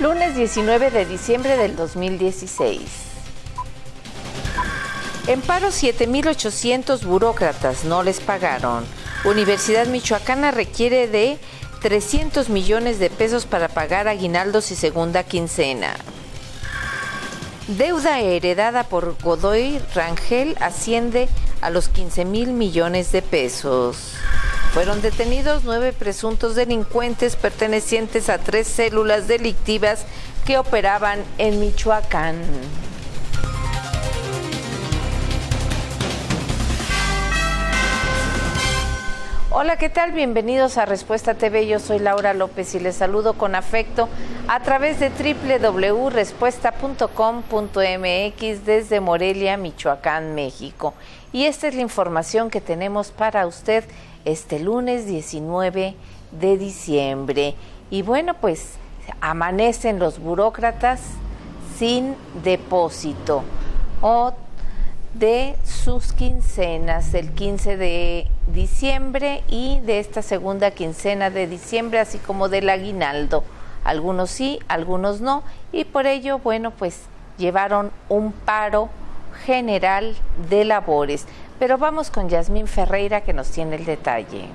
lunes 19 de diciembre del 2016. En paro 7.800 burócratas no les pagaron. Universidad Michoacana requiere de 300 millones de pesos para pagar aguinaldos y segunda quincena. Deuda heredada por Godoy Rangel asciende a los 15 mil millones de pesos. Fueron detenidos nueve presuntos delincuentes pertenecientes a tres células delictivas que operaban en Michoacán. Hola, ¿qué tal? Bienvenidos a Respuesta TV. Yo soy Laura López y les saludo con afecto a través de www.respuesta.com.mx desde Morelia, Michoacán, México. Y esta es la información que tenemos para usted este lunes 19 de diciembre. Y bueno, pues amanecen los burócratas sin depósito o de sus quincenas del 15 de diciembre y de esta segunda quincena de diciembre, así como del aguinaldo. Algunos sí, algunos no, y por ello, bueno, pues llevaron un paro general de labores. Pero vamos con Yasmín Ferreira que nos tiene el detalle.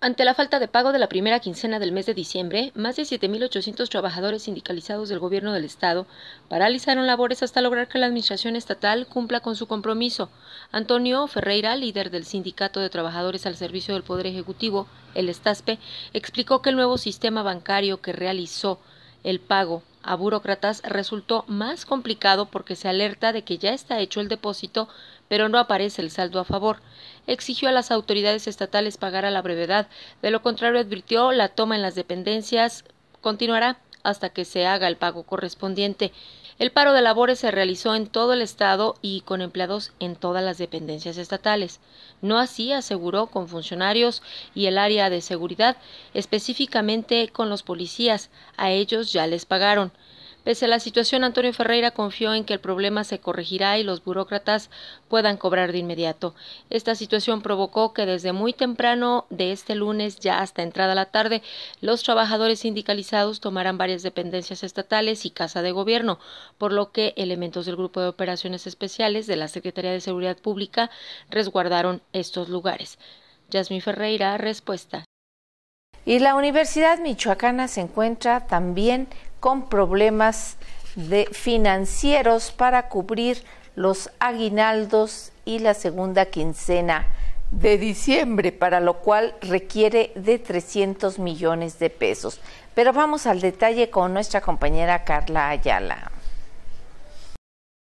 Ante la falta de pago de la primera quincena del mes de diciembre, más de 7.800 trabajadores sindicalizados del gobierno del Estado paralizaron labores hasta lograr que la Administración estatal cumpla con su compromiso. Antonio Ferreira, líder del Sindicato de Trabajadores al Servicio del Poder Ejecutivo, el Estaspe, explicó que el nuevo sistema bancario que realizó el pago a burócratas resultó más complicado porque se alerta de que ya está hecho el depósito pero no aparece el saldo a favor. Exigió a las autoridades estatales pagar a la brevedad, de lo contrario advirtió la toma en las dependencias continuará hasta que se haga el pago correspondiente. El paro de labores se realizó en todo el Estado y con empleados en todas las dependencias estatales. No así aseguró con funcionarios y el área de seguridad, específicamente con los policías. A ellos ya les pagaron. Pese a la situación, Antonio Ferreira confió en que el problema se corregirá y los burócratas puedan cobrar de inmediato. Esta situación provocó que desde muy temprano de este lunes ya hasta entrada la tarde, los trabajadores sindicalizados tomaran varias dependencias estatales y casa de gobierno, por lo que elementos del Grupo de Operaciones Especiales de la Secretaría de Seguridad Pública resguardaron estos lugares. Yasmín Ferreira, respuesta. Y la Universidad Michoacana se encuentra también con problemas financieros para cubrir los aguinaldos y la segunda quincena de diciembre, para lo cual requiere de 300 millones de pesos. Pero vamos al detalle con nuestra compañera Carla Ayala.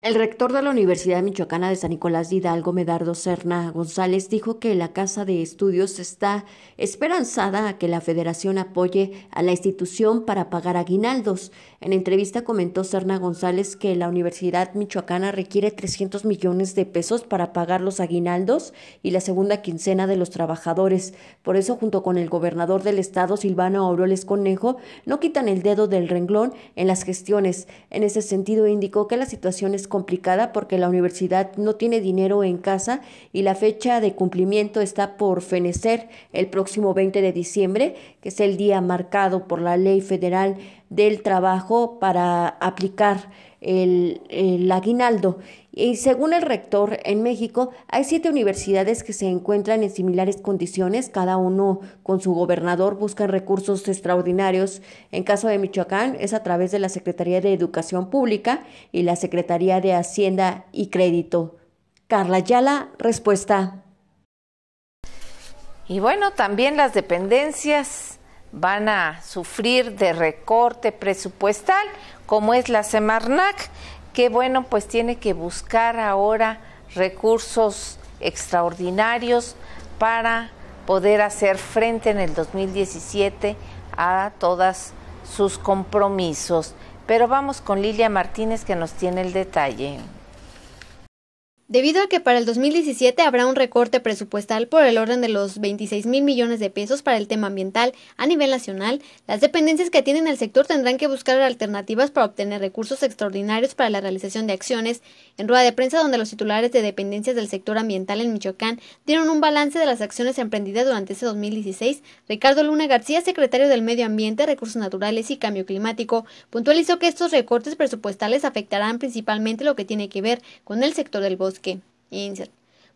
El rector de la Universidad Michoacana de San Nicolás de Hidalgo, Medardo Serna González, dijo que la Casa de Estudios está esperanzada a que la federación apoye a la institución para pagar aguinaldos. En entrevista comentó Serna González que la Universidad Michoacana requiere 300 millones de pesos para pagar los aguinaldos y la segunda quincena de los trabajadores. Por eso, junto con el gobernador del estado, Silvano Aureoles Conejo, no quitan el dedo del renglón en las gestiones. En ese sentido, indicó que la situación es complicada porque la universidad no tiene dinero en casa y la fecha de cumplimiento está por fenecer el próximo 20 de diciembre, que es el día marcado por la Ley Federal del Trabajo para aplicar el, aguinaldo. Y según el rector, en México hay siete universidades que se encuentran en similares condiciones, cada uno con su gobernador busca recursos extraordinarios. En caso de Michoacán es a través de la Secretaría de Educación Pública y la Secretaría de Hacienda y Crédito. Carla Yala, respuesta. Y bueno, también las dependencias van a sufrir de recorte presupuestal, como es la Semarnac, que bueno, pues tiene que buscar ahora recursos extraordinarios para poder hacer frente en el 2017 a todos sus compromisos. Pero vamos con Lilia Martínez que nos tiene el detalle. Debido a que para el 2017 habrá un recorte presupuestal por el orden de los 26 mil millones de pesos para el tema ambiental a nivel nacional, las dependencias que atienden el sector tendrán que buscar alternativas para obtener recursos extraordinarios para la realización de acciones. En rueda de prensa, donde los titulares de dependencias del sector ambiental en Michoacán dieron un balance de las acciones emprendidas durante ese 2016, Ricardo Luna García, secretario del Medio Ambiente, Recursos Naturales y Cambio Climático, puntualizó que estos recortes presupuestales afectarán principalmente lo que tiene que ver con el sector del bosque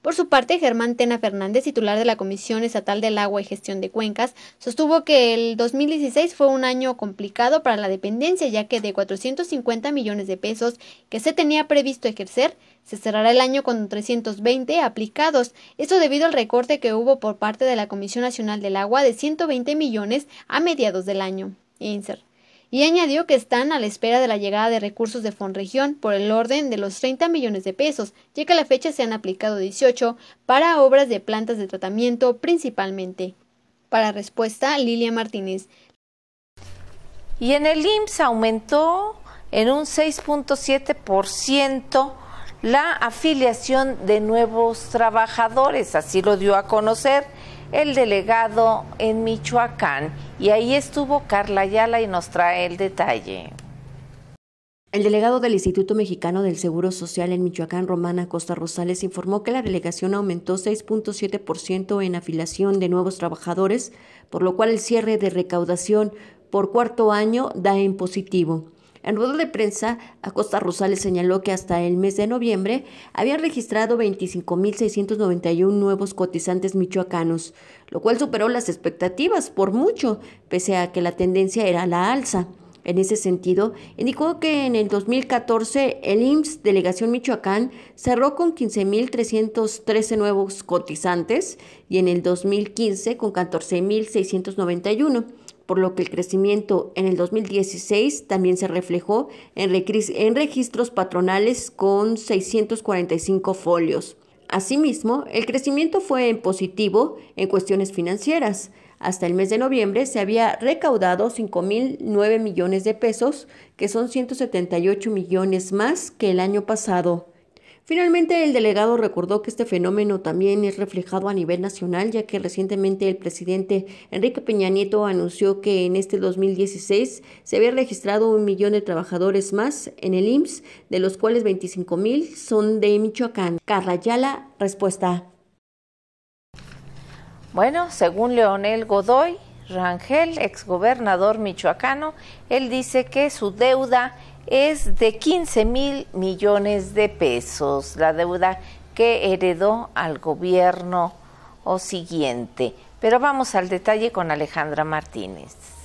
por su parte, Germán Tena Fernández, titular de la Comisión Estatal del Agua y Gestión de Cuencas, sostuvo que el 2016 fue un año complicado para la dependencia, ya que de 450 millones de pesos que se tenía previsto ejercer, se cerrará el año con 320 aplicados, esto debido al recorte que hubo por parte de la Comisión Nacional del Agua de 120 millones a mediados del año y añadió que están a la espera de la llegada de recursos de Fonregión por el orden de los 30 millones de pesos, ya que a la fecha se han aplicado 18 para obras de plantas de tratamiento principalmente. Para respuesta, Lilia Martínez. Y en el IMSS aumentó en un 6.7% la afiliación de nuevos trabajadores, así lo dio a conocer el delegado en Michoacán. Y ahí estuvo Carla Ayala y nos trae el detalle. El delegado del Instituto Mexicano del Seguro Social en Michoacán, Romana Costa Rosales, informó que la delegación aumentó 6.7% en afiliación de nuevos trabajadores, por lo cual el cierre de recaudación por cuarto año da en positivo. En rueda de prensa, Acosta Rosales señaló que hasta el mes de noviembre había registrado 25.691 nuevos cotizantes michoacanos, lo cual superó las expectativas por mucho, pese a que la tendencia era la alza. En ese sentido, indicó que en el 2014 el IMSS Delegación Michoacán cerró con 15.313 nuevos cotizantes y en el 2015 con 14.691 por lo que el crecimiento en el 2016 también se reflejó en, registros patronales con 645 folios. Asimismo, el crecimiento fue en positivo en cuestiones financieras. Hasta el mes de noviembre se había recaudado 5.009 millones de pesos, que son 178 millones más que el año pasado. Finalmente, el delegado recordó que este fenómeno también es reflejado a nivel nacional, ya que recientemente el presidente Enrique Peña Nieto anunció que en este 2016 se había registrado un millón de trabajadores más en el IMSS, de los cuales 25 mil son de Michoacán. Carrayala, respuesta. Bueno, según Leonel Godoy Rangel, exgobernador michoacano, él dice que su deuda es de 15 mil millones de pesos, la deuda que heredó al gobierno o siguiente. Pero vamos al detalle con Alejandra Martínez.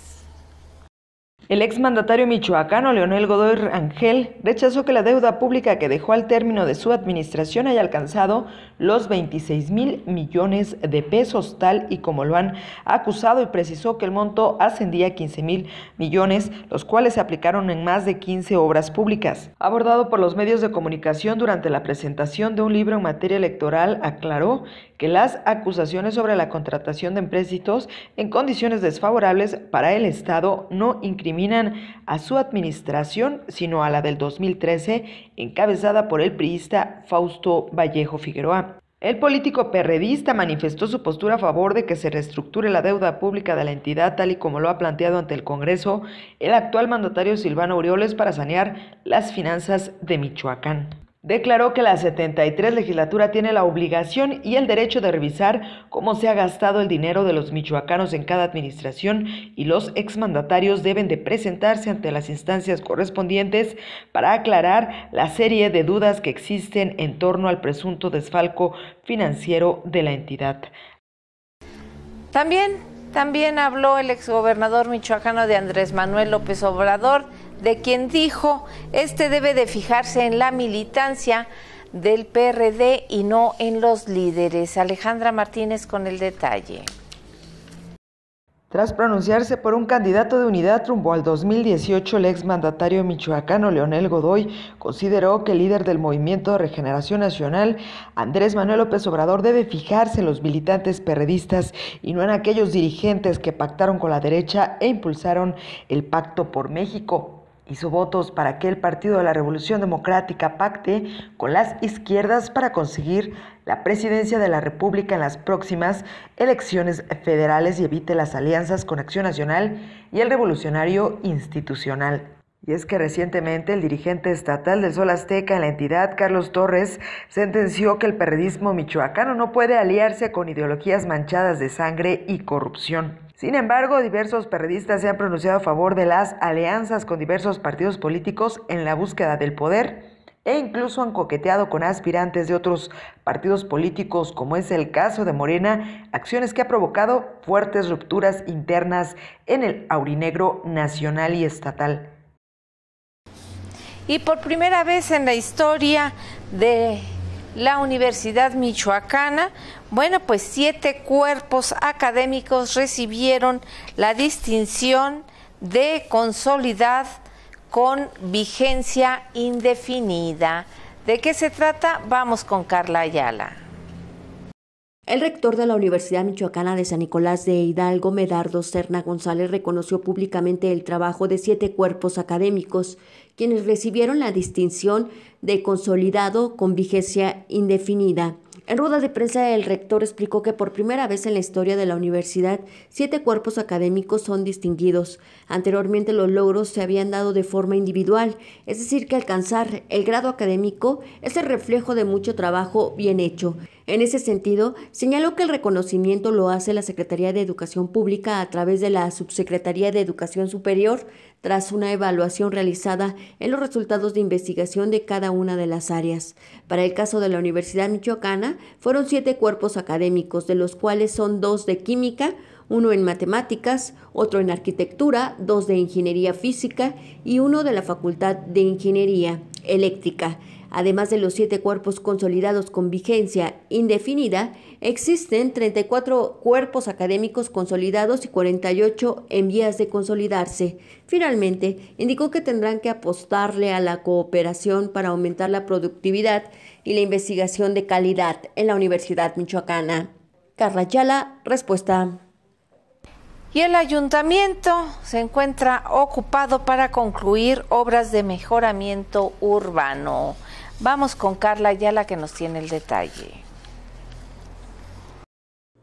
El exmandatario michoacano Leonel Godoy Ángel rechazó que la deuda pública que dejó al término de su administración haya alcanzado los 26 mil millones de pesos, tal y como lo han acusado, y precisó que el monto ascendía a 15 mil millones, los cuales se aplicaron en más de 15 obras públicas. Abordado por los medios de comunicación durante la presentación de un libro en materia electoral, aclaró que las acusaciones sobre la contratación de empréstitos en condiciones desfavorables para el Estado no incriminan a su administración, sino a la del 2013, encabezada por el priista Fausto Vallejo Figueroa. El político perredista manifestó su postura a favor de que se reestructure la deuda pública de la entidad tal y como lo ha planteado ante el Congreso el actual mandatario Silvano Aureoles para sanear las finanzas de Michoacán declaró que la 73 legislatura tiene la obligación y el derecho de revisar cómo se ha gastado el dinero de los michoacanos en cada administración y los exmandatarios deben de presentarse ante las instancias correspondientes para aclarar la serie de dudas que existen en torno al presunto desfalco financiero de la entidad. También, también habló el exgobernador michoacano de Andrés Manuel López Obrador de quien dijo, este debe de fijarse en la militancia del PRD y no en los líderes. Alejandra Martínez con el detalle. Tras pronunciarse por un candidato de unidad rumbo al 2018, el exmandatario michoacano Leonel Godoy consideró que el líder del Movimiento de Regeneración Nacional, Andrés Manuel López Obrador, debe fijarse en los militantes perredistas y no en aquellos dirigentes que pactaron con la derecha e impulsaron el Pacto por México. Hizo votos para que el Partido de la Revolución Democrática pacte con las izquierdas para conseguir la presidencia de la República en las próximas elecciones federales y evite las alianzas con Acción Nacional y el Revolucionario Institucional. Y es que recientemente el dirigente estatal del Sol Azteca en la entidad, Carlos Torres, sentenció que el periodismo michoacano no puede aliarse con ideologías manchadas de sangre y corrupción. Sin embargo, diversos periodistas se han pronunciado a favor de las alianzas con diversos partidos políticos en la búsqueda del poder e incluso han coqueteado con aspirantes de otros partidos políticos, como es el caso de Morena, acciones que ha provocado fuertes rupturas internas en el aurinegro nacional y estatal. Y por primera vez en la historia de la Universidad Michoacana, bueno, pues siete cuerpos académicos recibieron la distinción de consolidad con vigencia indefinida. ¿De qué se trata? Vamos con Carla Ayala. El rector de la Universidad Michoacana de San Nicolás de Hidalgo, Medardo Serna González, reconoció públicamente el trabajo de siete cuerpos académicos quienes recibieron la distinción de consolidado con vigencia indefinida. En rueda de prensa, el rector explicó que por primera vez en la historia de la universidad, siete cuerpos académicos son distinguidos. Anteriormente los logros se habían dado de forma individual, es decir, que alcanzar el grado académico es el reflejo de mucho trabajo bien hecho. En ese sentido, señaló que el reconocimiento lo hace la Secretaría de Educación Pública a través de la Subsecretaría de Educación Superior, tras una evaluación realizada en los resultados de investigación de cada una de las áreas. Para el caso de la Universidad Michoacana, fueron siete cuerpos académicos, de los cuales son dos de química, uno en matemáticas, otro en arquitectura, dos de ingeniería física y uno de la Facultad de Ingeniería eléctrica, además de los siete cuerpos consolidados con vigencia indefinida Existen 34 cuerpos académicos consolidados y 48 en vías de consolidarse. Finalmente, indicó que tendrán que apostarle a la cooperación para aumentar la productividad y la investigación de calidad en la Universidad Michoacana. Carla Yala, respuesta. Y el ayuntamiento se encuentra ocupado para concluir obras de mejoramiento urbano. Vamos con Carla yala que nos tiene el detalle.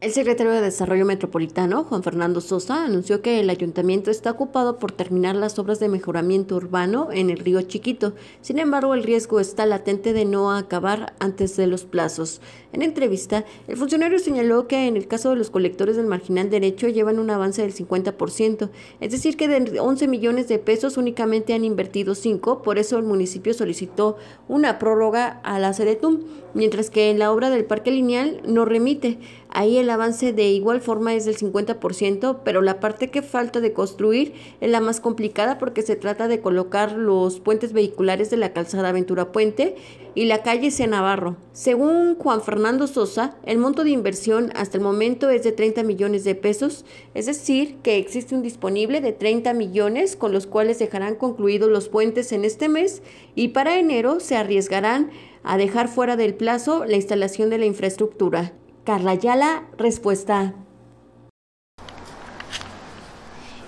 El secretario de Desarrollo Metropolitano, Juan Fernando Sosa, anunció que el ayuntamiento está ocupado por terminar las obras de mejoramiento urbano en el río Chiquito. Sin embargo, el riesgo está latente de no acabar antes de los plazos. En entrevista, el funcionario señaló que en el caso de los colectores del marginal derecho llevan un avance del 50%, es decir, que de 11 millones de pesos únicamente han invertido 5, por eso el municipio solicitó una prórroga a la CEDETUM, mientras que en la obra del parque lineal no remite. Ahí el avance de igual forma es del 50%, pero la parte que falta de construir es la más complicada porque se trata de colocar los puentes vehiculares de la calzada Ventura Puente y la calle C. Navarro. Según Juan Fernando Sosa, el monto de inversión hasta el momento es de 30 millones de pesos, es decir, que existe un disponible de 30 millones con los cuales dejarán concluidos los puentes en este mes y para enero se arriesgarán a dejar fuera del plazo la instalación de la infraestructura. Carla Ayala, respuesta.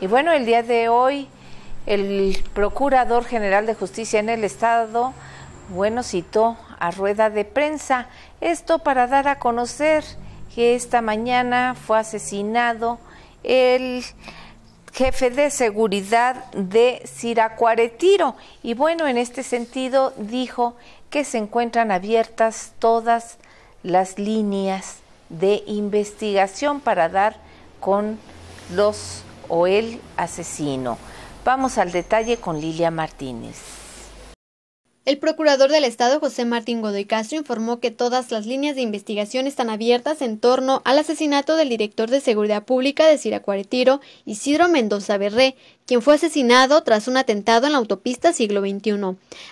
Y bueno, el día de hoy el Procurador General de Justicia en el Estado, bueno, citó a rueda de prensa esto para dar a conocer que esta mañana fue asesinado el jefe de seguridad de Siracuaretiro. Y bueno, en este sentido dijo que se encuentran abiertas todas las líneas de investigación para dar con los o el asesino. Vamos al detalle con Lilia Martínez. El procurador del Estado, José Martín Godoy Castro, informó que todas las líneas de investigación están abiertas en torno al asesinato del director de Seguridad Pública de Siracuaretiro, Isidro Mendoza Berré, quien fue asesinado tras un atentado en la autopista siglo XXI.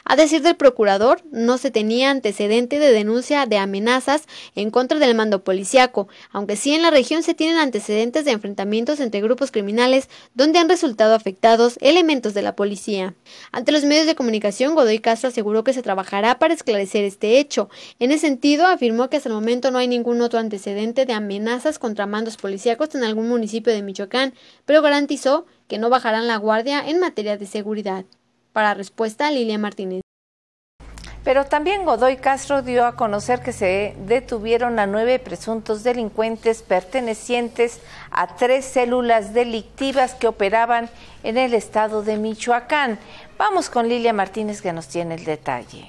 A decir del procurador, no se tenía antecedente de denuncia de amenazas en contra del mando policiaco, aunque sí en la región se tienen antecedentes de enfrentamientos entre grupos criminales donde han resultado afectados elementos de la policía. Ante los medios de comunicación, Godoy Castro aseguró que se trabajará para esclarecer este hecho. En ese sentido, afirmó que hasta el momento no hay ningún otro antecedente de amenazas contra mandos policíacos en algún municipio de Michoacán, pero garantizó que no bajarán la guardia en materia de seguridad. Para respuesta, Lilia Martínez. Pero también Godoy Castro dio a conocer que se detuvieron a nueve presuntos delincuentes pertenecientes a tres células delictivas que operaban en el estado de Michoacán. Vamos con Lilia Martínez que nos tiene el detalle.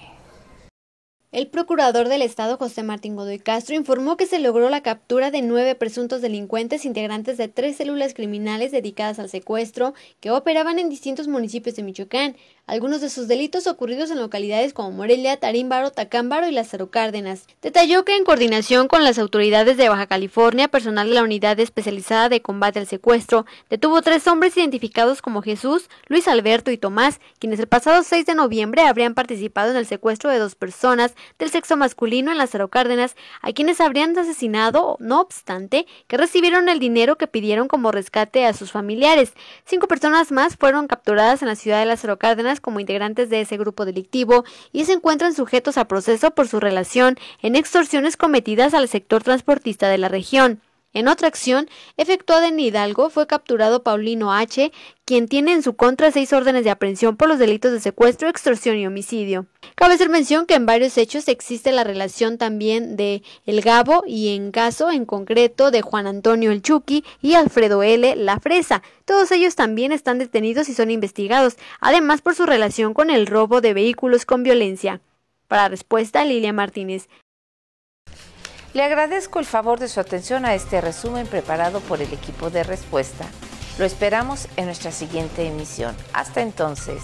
El procurador del Estado José Martín Godoy Castro informó que se logró la captura de nueve presuntos delincuentes integrantes de tres células criminales dedicadas al secuestro que operaban en distintos municipios de Michoacán algunos de sus delitos ocurridos en localidades como Morelia, Tarímbaro, Tacámbaro y Las Cárdenas. Detalló que en coordinación con las autoridades de Baja California, personal de la Unidad Especializada de Combate al Secuestro detuvo tres hombres identificados como Jesús, Luis Alberto y Tomás, quienes el pasado 6 de noviembre habrían participado en el secuestro de dos personas del sexo masculino en Las Cárdenas, a quienes habrían asesinado, no obstante, que recibieron el dinero que pidieron como rescate a sus familiares. Cinco personas más fueron capturadas en la ciudad de Las Cárdenas como integrantes de ese grupo delictivo y se encuentran sujetos a proceso por su relación en extorsiones cometidas al sector transportista de la región. En otra acción, efectuada en Hidalgo, fue capturado Paulino H., quien tiene en su contra seis órdenes de aprehensión por los delitos de secuestro, extorsión y homicidio. Cabe hacer mención que en varios hechos existe la relación también de El Gabo y en caso en concreto de Juan Antonio El Chucky y Alfredo L. La Fresa. Todos ellos también están detenidos y son investigados, además por su relación con el robo de vehículos con violencia. Para respuesta, Lilia Martínez. Le agradezco el favor de su atención a este resumen preparado por el equipo de respuesta. Lo esperamos en nuestra siguiente emisión. Hasta entonces.